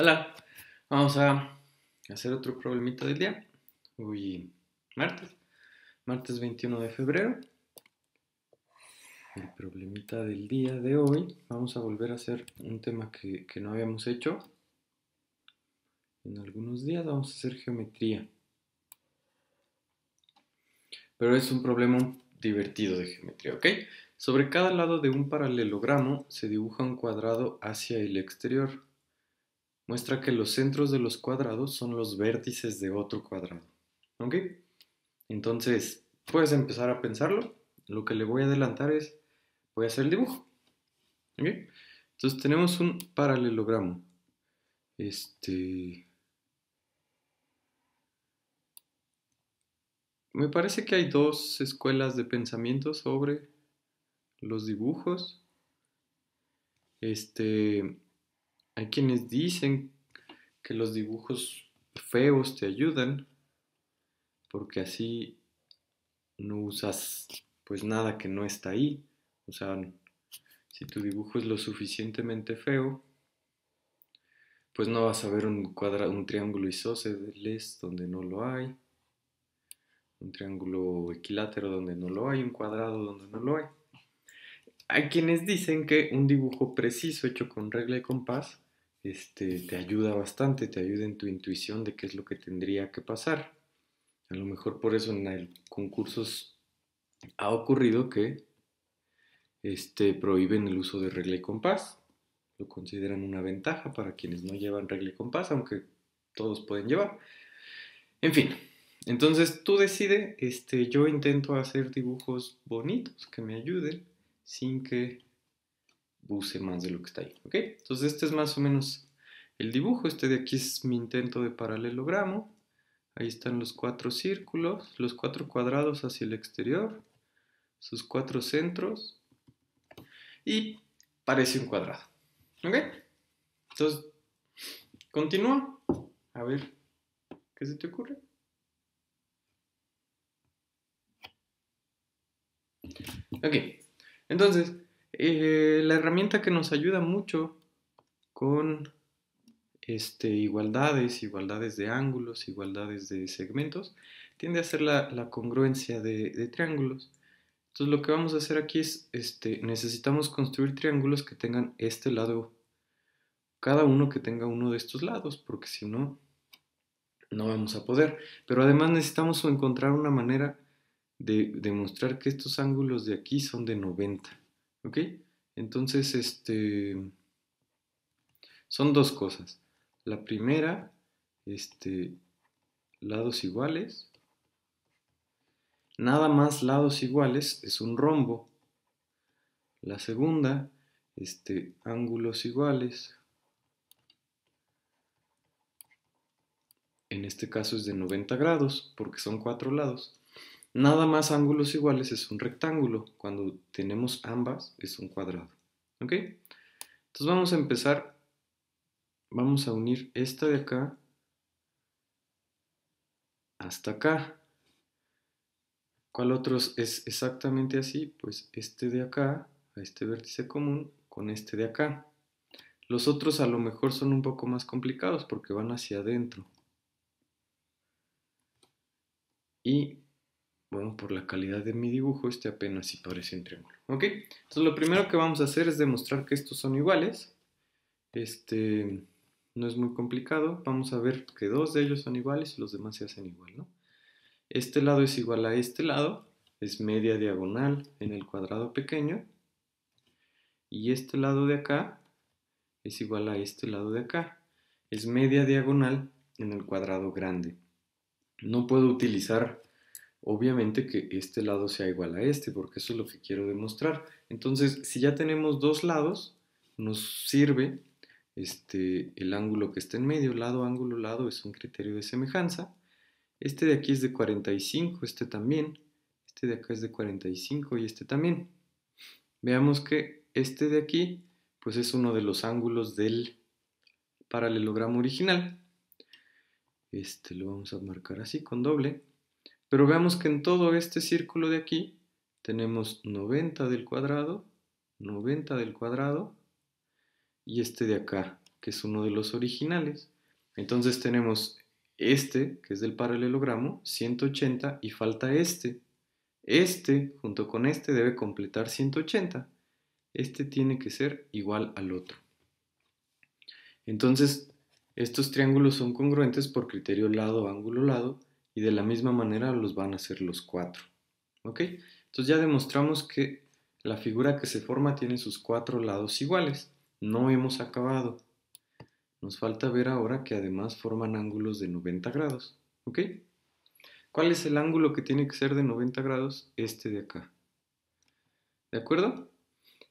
Hola, vamos a hacer otro problemita del día. Hoy martes, martes 21 de febrero. El problemita del día de hoy, vamos a volver a hacer un tema que, que no habíamos hecho. En algunos días vamos a hacer geometría. Pero es un problema divertido de geometría, ¿ok? Sobre cada lado de un paralelogramo se dibuja un cuadrado hacia el exterior muestra que los centros de los cuadrados son los vértices de otro cuadrado. ¿Ok? Entonces, puedes empezar a pensarlo. Lo que le voy a adelantar es, voy a hacer el dibujo. ¿Ok? Entonces tenemos un paralelogramo. Este... Me parece que hay dos escuelas de pensamiento sobre los dibujos. Este, hay quienes dicen que los dibujos feos te ayudan porque así no usas pues nada que no está ahí. O sea, si tu dibujo es lo suficientemente feo, pues no vas a ver un, cuadrado, un triángulo isósceles donde no lo hay, un triángulo equilátero donde no lo hay, un cuadrado donde no lo hay. Hay quienes dicen que un dibujo preciso hecho con regla y compás este, te ayuda bastante, te ayuda en tu intuición de qué es lo que tendría que pasar. A lo mejor por eso en el concursos ha ocurrido que este, prohíben el uso de regla y compás. Lo consideran una ventaja para quienes no llevan regla y compás, aunque todos pueden llevar. En fin, entonces tú decides, este, yo intento hacer dibujos bonitos que me ayuden sin que use más de lo que está ahí. ¿ok? Entonces este es más o menos el dibujo. Este de aquí es mi intento de paralelogramo. Ahí están los cuatro círculos, los cuatro cuadrados hacia el exterior, sus cuatro centros y parece un cuadrado. ¿Ok? Entonces, continúa. A ver, ¿qué se te ocurre? Ok, entonces, eh, la herramienta que nos ayuda mucho con este, igualdades, igualdades de ángulos, igualdades de segmentos, tiende a ser la, congruencia de, triángulos. Entonces lo que vamos a hacer aquí es, este, necesitamos construir triángulos que tengan este lado, cada uno que tenga uno de estos lados, porque si no, no vamos a poder. Pero además necesitamos encontrar una manera de demostrar que estos ángulos de aquí son de 90. ¿Ok? Entonces, este, son dos cosas. La primera, este, lados iguales. Nada más lados iguales es un rombo. La segunda, este, ángulos iguales. En este caso es de 90 grados porque son cuatro lados. Nada más ángulos iguales es un rectángulo. Cuando tenemos ambas es un cuadrado. ¿Ok? Entonces vamos a empezar. Vamos a unir esta de acá hasta acá. ¿Cuál otros es exactamente así? Pues este de acá, a este vértice común, con este de acá. Los otros a lo mejor son un poco más complicados porque van hacia adentro. Y bueno, por la calidad de mi dibujo, este apenas sí parece un triángulo. ¿Ok? Entonces lo primero que vamos a hacer es demostrar que estos son iguales. Este no es muy complicado. Vamos a ver que dos de ellos son iguales y los demás se hacen igual, ¿no? Este lado es igual a este lado. Es media diagonal en el cuadrado pequeño. Y este lado de acá es igual a este lado de acá. Es media diagonal en el cuadrado grande. No puedo utilizar obviamente que este lado sea igual a este, porque eso es lo que quiero demostrar. Entonces, si ya tenemos dos lados, nos sirve este, el ángulo que está en medio, lado, ángulo, lado, es un criterio de semejanza. Este de aquí es de 45, este también, este de acá es de 45 y este también. Veamos que este de aquí, pues es uno de los ángulos del paralelogramo original. Este lo vamos a marcar así con doble pero veamos que en todo este círculo de aquí tenemos 90 del cuadrado, 90 del cuadrado y este de acá, que es uno de los originales. Entonces tenemos este, que es del paralelogramo, 180 y falta este. Este, junto con este, debe completar 180. Este tiene que ser igual al otro. Entonces, estos triángulos son congruentes por criterio lado-ángulo-lado, y de la misma manera los van a hacer los cuatro. ¿Ok? Entonces ya demostramos que la figura que se forma tiene sus cuatro lados iguales. No hemos acabado. Nos falta ver ahora que además forman ángulos de 90 grados. ¿Ok? ¿Cuál es el ángulo que tiene que ser de 90 grados? Este de acá. ¿De acuerdo?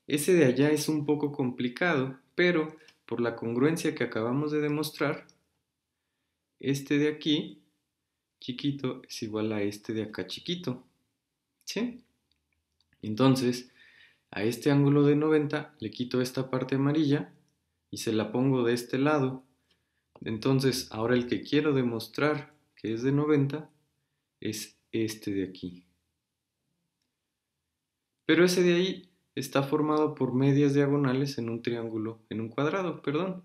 Ese de allá es un poco complicado, pero por la congruencia que acabamos de demostrar, este de aquí chiquito es igual a este de acá chiquito. ¿Sí? Entonces, a este ángulo de 90 le quito esta parte amarilla y se la pongo de este lado. Entonces, ahora el que quiero demostrar que es de 90 es este de aquí. Pero ese de ahí está formado por medias diagonales en un triángulo, en un cuadrado, perdón.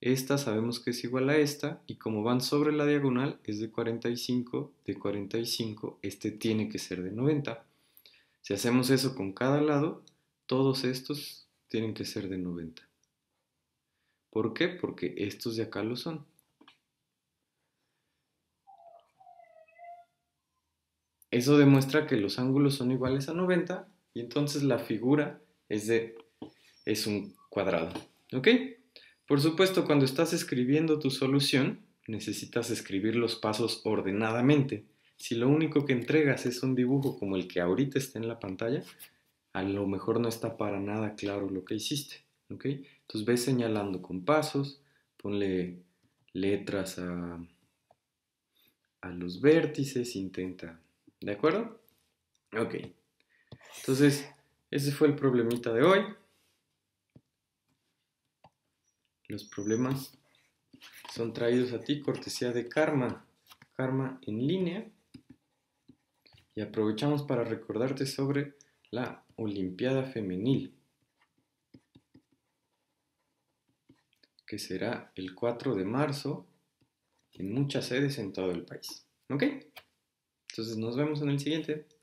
Esta sabemos que es igual a esta y como van sobre la diagonal es de 45, de 45, este tiene que ser de 90. Si hacemos eso con cada lado, todos estos tienen que ser de 90. ¿Por qué? Porque estos de acá lo son. Eso demuestra que los ángulos son iguales a 90 y entonces la figura es, de, es un cuadrado. ¿Ok? Por supuesto, cuando estás escribiendo tu solución, necesitas escribir los pasos ordenadamente. Si lo único que entregas es un dibujo como el que ahorita está en la pantalla, a lo mejor no está para nada claro lo que hiciste. ¿ok? Entonces ves señalando con pasos, ponle letras a, a los vértices, intenta. ¿De acuerdo? Ok. Entonces, ese fue el problemita de hoy. Los problemas son traídos a ti cortesía de Karma, Karma en línea. Y aprovechamos para recordarte sobre la Olimpiada Femenil, que será el 4 de marzo en muchas sedes en todo el país. ¿Ok? Entonces nos vemos en el siguiente.